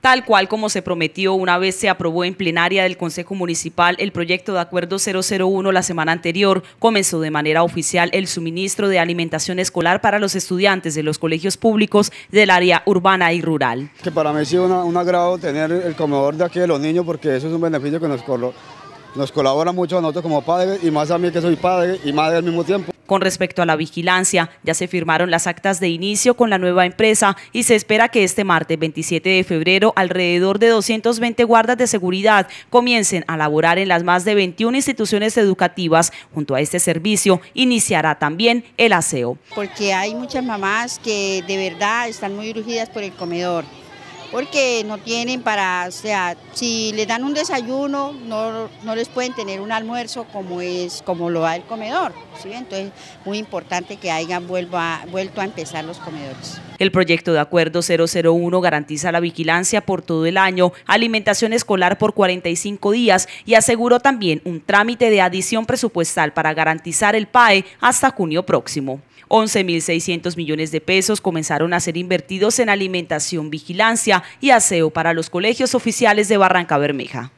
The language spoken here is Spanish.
tal cual como se prometió una vez se aprobó en plenaria del Consejo Municipal el proyecto de acuerdo 001 la semana anterior, comenzó de manera oficial el suministro de alimentación escolar para los estudiantes de los colegios públicos del área urbana y rural. Que para mí ha sido un agrado tener el comedor de aquí de los niños porque eso es un beneficio que nos, nos colabora mucho a nosotros como padres y más a mí que soy padre y madre al mismo tiempo. Con respecto a la vigilancia, ya se firmaron las actas de inicio con la nueva empresa y se espera que este martes 27 de febrero alrededor de 220 guardas de seguridad comiencen a laborar en las más de 21 instituciones educativas. Junto a este servicio iniciará también el aseo. Porque hay muchas mamás que de verdad están muy urgidas por el comedor porque no tienen para, o sea, si les dan un desayuno, no, les pueden tener un almuerzo como es, como lo da el comedor, ¿sí? Entonces, muy importante que hayan vuelto a empezar los comedores. El proyecto de acuerdo 001 garantiza la vigilancia por todo el año, alimentación escolar por 45 días y aseguró también un trámite de adición presupuestal para garantizar el PAE hasta junio próximo. 11.600 millones de pesos comenzaron a ser invertidos en alimentación, vigilancia y aseo para los colegios oficiales de Barranca Bermeja.